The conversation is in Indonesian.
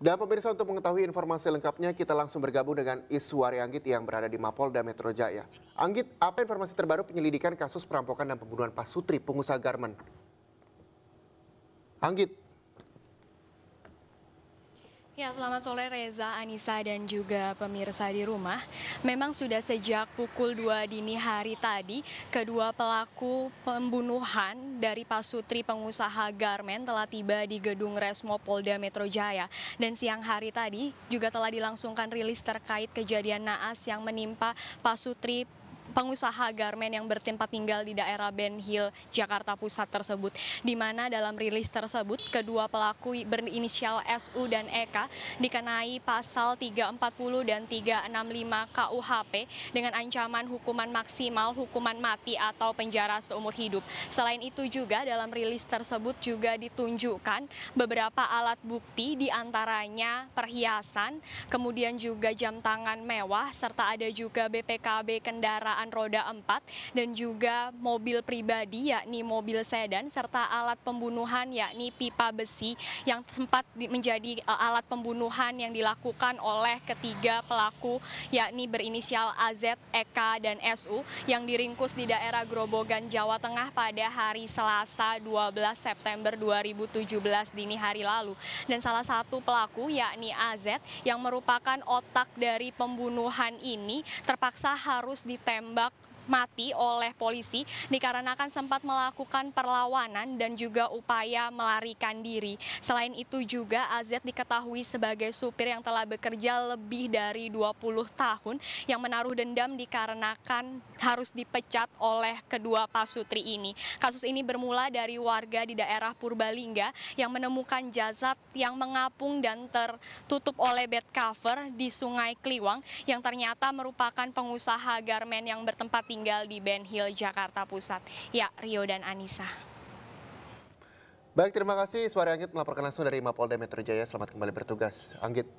Dan pemirsa untuk mengetahui informasi lengkapnya kita langsung bergabung dengan Iswari Anggit yang berada di Mapolda Metro Jaya. Anggit, apa informasi terbaru penyelidikan kasus perampokan dan pembunuhan Pak Sutri pengusaha garmen? Anggit. Ya, selamat sore Reza, Anissa dan juga pemirsa di rumah. Memang sudah sejak pukul 2 dini hari tadi, kedua pelaku pembunuhan dari Pasutri pengusaha Garmen telah tiba di gedung Resmo Polda Metro Jaya. Dan siang hari tadi juga telah dilangsungkan rilis terkait kejadian naas yang menimpa Pasutri pengusaha garmen yang bertempat tinggal di daerah Ben Hill, Jakarta Pusat tersebut. Di mana dalam rilis tersebut, kedua pelaku berinisial SU dan EK dikenai pasal 340 dan 365 KUHP dengan ancaman hukuman maksimal hukuman mati atau penjara seumur hidup. Selain itu juga dalam rilis tersebut juga ditunjukkan beberapa alat bukti diantaranya perhiasan, kemudian juga jam tangan mewah, serta ada juga BPKB kendaraan kendaraan roda empat dan juga mobil pribadi yakni mobil sedan serta alat pembunuhan yakni pipa besi yang sempat menjadi e, alat pembunuhan yang dilakukan oleh ketiga pelaku yakni berinisial AZ, EK, dan SU yang diringkus di daerah Grobogan, Jawa Tengah pada hari Selasa 12 September 2017 dini hari lalu. Dan salah satu pelaku yakni AZ yang merupakan otak dari pembunuhan ini terpaksa harus ditembak tembak mati oleh polisi dikarenakan sempat melakukan perlawanan dan juga upaya melarikan diri. Selain itu juga AZ diketahui sebagai supir yang telah bekerja lebih dari 20 tahun yang menaruh dendam dikarenakan harus dipecat oleh kedua pasutri ini. Kasus ini bermula dari warga di daerah Purbalingga yang menemukan jasad yang mengapung dan tertutup oleh bed cover di Sungai Kliwang yang ternyata merupakan pengusaha garmen yang bertempat tinggal tinggal di Ben Hill, Jakarta Pusat. Ya, Rio dan Anissa. Baik, terima kasih Suari Anggit melaporkan langsung dari Mapolda Metro Jaya. Selamat kembali bertugas, Anggit.